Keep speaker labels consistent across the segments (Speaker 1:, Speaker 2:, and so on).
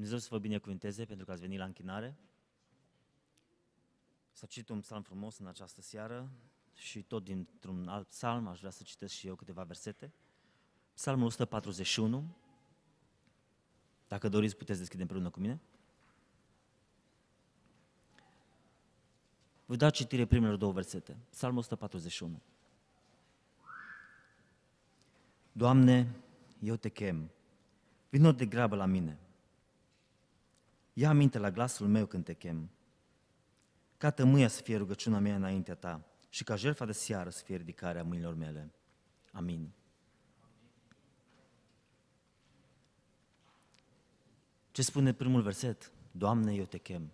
Speaker 1: Dumnezeu să vă binecuvânteze pentru că ați venit la închinare. Să cit un psalm frumos în această seară și tot dintr-un alt psalm aș vrea să citesc și eu câteva versete. Psalmul 141, dacă doriți puteți deschide împreună cu mine. Vă dau citire primelor două versete. Psalmul 141. Doamne, eu te chem, vino de grabă la mine. Ia aminte la glasul meu când te chem. Ca tămâia să fie rugăciunea mea înaintea ta și ca jertfa de seară să fie ridicarea mâinilor mele. Amin. Ce spune primul verset? Doamne, eu te chem.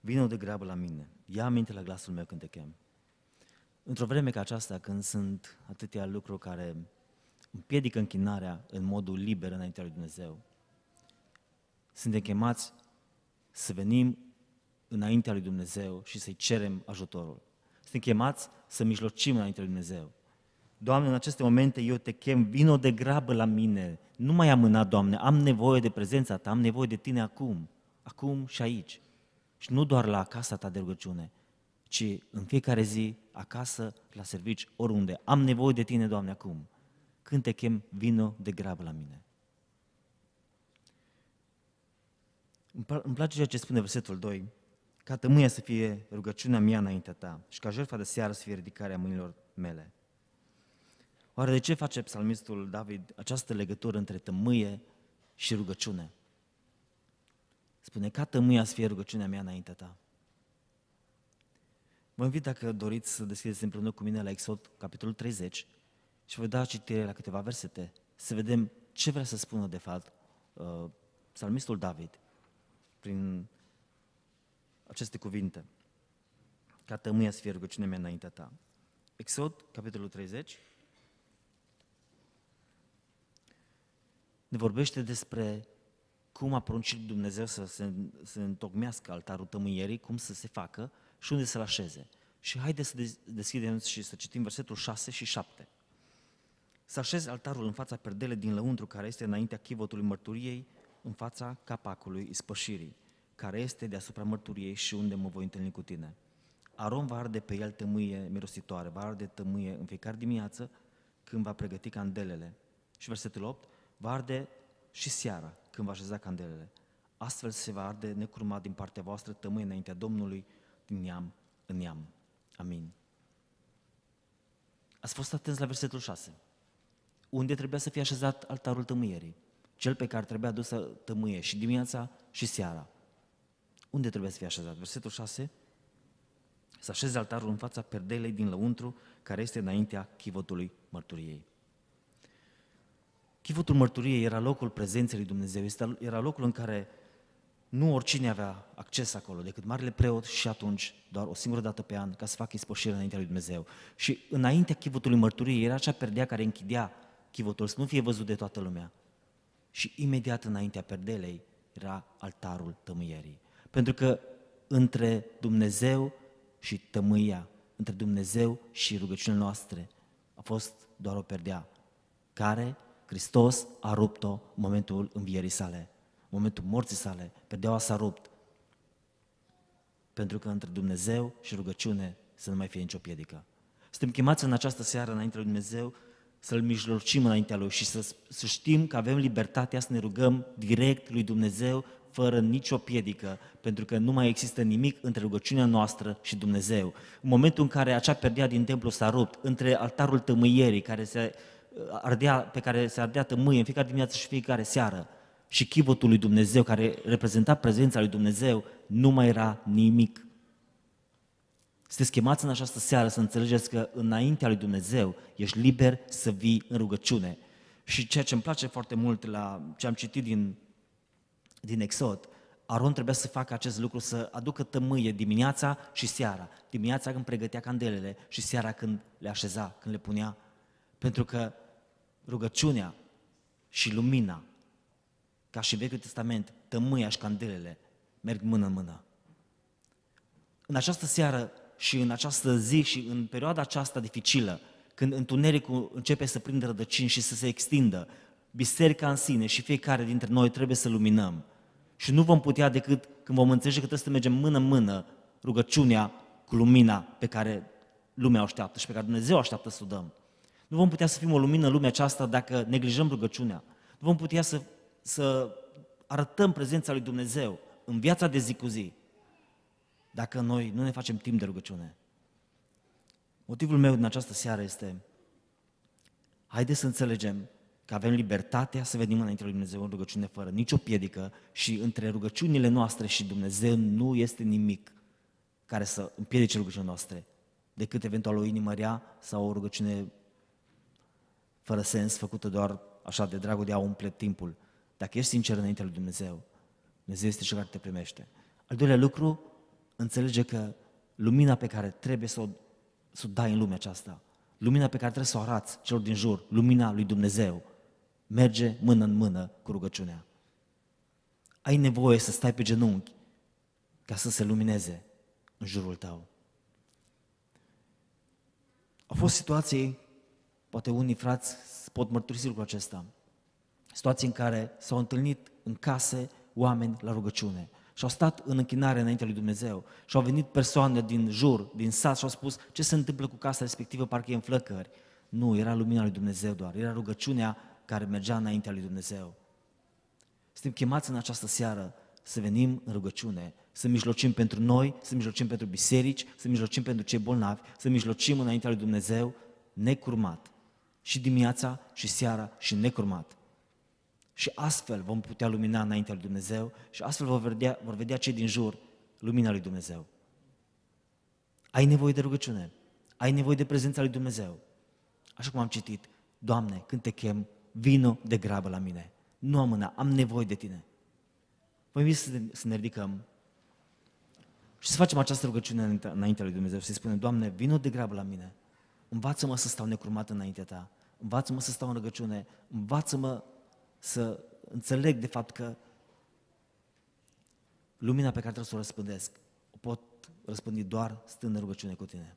Speaker 1: Vino de grabă la mine. Ia aminte la glasul meu când te chem. Într-o vreme ca aceasta, când sunt atâtea lucruri care împiedică închinarea în modul liber înaintea lui Dumnezeu, suntem chemați să venim înaintea lui Dumnezeu și să-i cerem ajutorul. Suntem chemați să mijlocim înaintea lui Dumnezeu. Doamne, în aceste momente eu te chem, vino de grabă la mine, nu mai amâna, Doamne, am nevoie de prezența Ta, am nevoie de Tine acum, acum și aici. Și nu doar la casa Ta de rugăciune, ci în fiecare zi, acasă, la servici, oriunde. Am nevoie de Tine, Doamne, acum. Când te chem, vino de grabă la mine. Îmi place ceea ce spune versetul 2, ca tămâia să fie rugăciunea mea înaintea ta și ca jertfa de seară să fie ridicarea mâinilor mele. Oare de ce face psalmistul David această legătură între tămâie și rugăciune? Spune, ca tămâia să fie rugăciunea mea înaintea ta. Vă invit dacă doriți să deschideți împreună cu mine la Exod, capitolul 30, și voi da citire la câteva versete, să vedem ce vrea să spună de fapt uh, psalmistul David prin aceste cuvinte. Ca tămâia să fie rugăciunea mea înaintea ta. Exod, capitolul 30, ne vorbește despre cum a poruncit Dumnezeu să se, să întocmească altarul tămâierii, cum să se facă și unde să-l așeze. Și haideți să deschidem și să citim versetul 6 și 7. Să așezi altarul în fața perdele din lăuntru care este înaintea chivotului mărturiei în fața capacului ispășirii, care este deasupra mărturiei și unde mă voi întâlni cu tine. Aron va arde pe el tămâie mirositoare, va arde tămâie în fiecare dimineață când va pregăti candelele. Și versetul 8, va arde și seara când va așeza candelele. Astfel se va arde necurmat din partea voastră tămâie înaintea Domnului din neam în neam. Amin. Ați fost atenți la versetul 6, unde trebuia să fie așezat altarul tămâierii cel pe care trebuia dus să tămâie și dimineața și seara. Unde trebuie să fie așezat? Versetul 6, să așeze altarul în fața perdelei din lăuntru, care este înaintea chivotului mărturiei. Chivotul mărturiei era locul prezenței lui Dumnezeu, era locul în care nu oricine avea acces acolo, decât marele preot și atunci, doar o singură dată pe an, ca să facă ispășire înaintea lui Dumnezeu. Și înaintea chivotului mărturiei era acea perdea care închidea chivotul, să nu fie văzut de toată lumea și imediat înaintea perdelei era altarul tămâierii. Pentru că între Dumnezeu și tămâia, între Dumnezeu și rugăciunile noastre, a fost doar o perdea care Hristos a rupt-o în momentul învierii sale, în momentul morții sale, perdeaua s-a rupt. Pentru că între Dumnezeu și rugăciune să nu mai fie nicio piedică. Suntem chemați în această seară înainte lui Dumnezeu să-L mijlocim înaintea Lui și să, să știm că avem libertatea să ne rugăm direct lui Dumnezeu fără nicio piedică, pentru că nu mai există nimic între rugăciunea noastră și Dumnezeu. În momentul în care acea perdea din templu s-a rupt, între altarul tămâierii care se uh, ardea, pe care se ardea tămâie în fiecare dimineață și fiecare seară, și chivotul lui Dumnezeu, care reprezenta prezența lui Dumnezeu, nu mai era nimic sunteți chemați în această seară să înțelegeți că înaintea lui Dumnezeu ești liber să vii în rugăciune. Și ceea ce îmi place foarte mult la ce am citit din, din Exod, Aron trebuia să facă acest lucru, să aducă tămâie dimineața și seara. Dimineața când pregătea candelele și seara când le așeza, când le punea. Pentru că rugăciunea și lumina, ca și Vechiul Testament, tămâia și candelele merg mână în mână. În această seară și în această zi și în perioada aceasta dificilă, când întunericul începe să prindă rădăcini și să se extindă, biserica în sine și fiecare dintre noi trebuie să luminăm. Și nu vom putea decât când vom înțelege că trebuie să mergem mână-mână rugăciunea cu lumina pe care lumea o așteaptă și pe care Dumnezeu așteaptă să o dăm. Nu vom putea să fim o lumină în lumea aceasta dacă neglijăm rugăciunea. Nu vom putea să, să arătăm prezența lui Dumnezeu în viața de zi cu zi dacă noi nu ne facem timp de rugăciune. Motivul meu din această seară este, haideți să înțelegem că avem libertatea să venim înaintea lui Dumnezeu în rugăciune fără nicio piedică și între rugăciunile noastre și Dumnezeu nu este nimic care să împiedice rugăciunile noastre, decât eventual o inimă rea sau o rugăciune fără sens, făcută doar așa de dragul de a umple timpul. Dacă ești sincer înaintea lui Dumnezeu, Dumnezeu este cel care te primește. Al doilea lucru, înțelege că lumina pe care trebuie să o, să o dai în lumea aceasta, lumina pe care trebuie să o arăți celor din jur, lumina lui Dumnezeu, merge mână în mână cu rugăciunea. Ai nevoie să stai pe genunchi ca să se lumineze în jurul tău. Au fost situații, poate unii frați pot mărturisi lucrul acesta, situații în care s-au întâlnit în case oameni la rugăciune – și au stat în închinare înaintea lui Dumnezeu și au venit persoane din jur, din sat și au spus ce se întâmplă cu casa respectivă, parcă e în flăcări. Nu, era lumina lui Dumnezeu doar, era rugăciunea care mergea înaintea lui Dumnezeu. Suntem chemați în această seară să venim în rugăciune, să mijlocim pentru noi, să mijlocim pentru biserici, să mijlocim pentru cei bolnavi, să mijlocim înaintea lui Dumnezeu necurmat. Și dimineața, și seara, și necurmat. Și astfel vom putea lumina înaintea lui Dumnezeu și astfel vor vedea, vor vedea cei din jur lumina lui Dumnezeu. Ai nevoie de rugăciune, ai nevoie de prezența lui Dumnezeu. Așa cum am citit, Doamne, când te chem, vină de grabă la mine. Nu am mâna, am nevoie de Tine. Vă păi, invit să ne, să ne ridicăm și să facem această rugăciune înaintea lui Dumnezeu, să-i spunem, Doamne, vină de grabă la mine, învață-mă să stau necurmat înaintea Ta, învață-mă să stau în rugăciune, învață-mă să înțeleg de fapt că lumina pe care trebuie să o răspândesc o pot răspândi doar stând în rugăciune cu tine.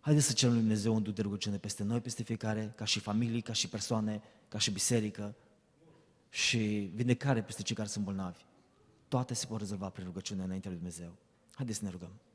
Speaker 1: Haideți să cerem Lui Dumnezeu un de rugăciune peste noi, peste fiecare, ca și familii, ca și persoane, ca și biserică și vindecare peste cei care sunt bolnavi. Toate se pot rezolva prin rugăciune înaintea lui Dumnezeu. Haideți să ne rugăm.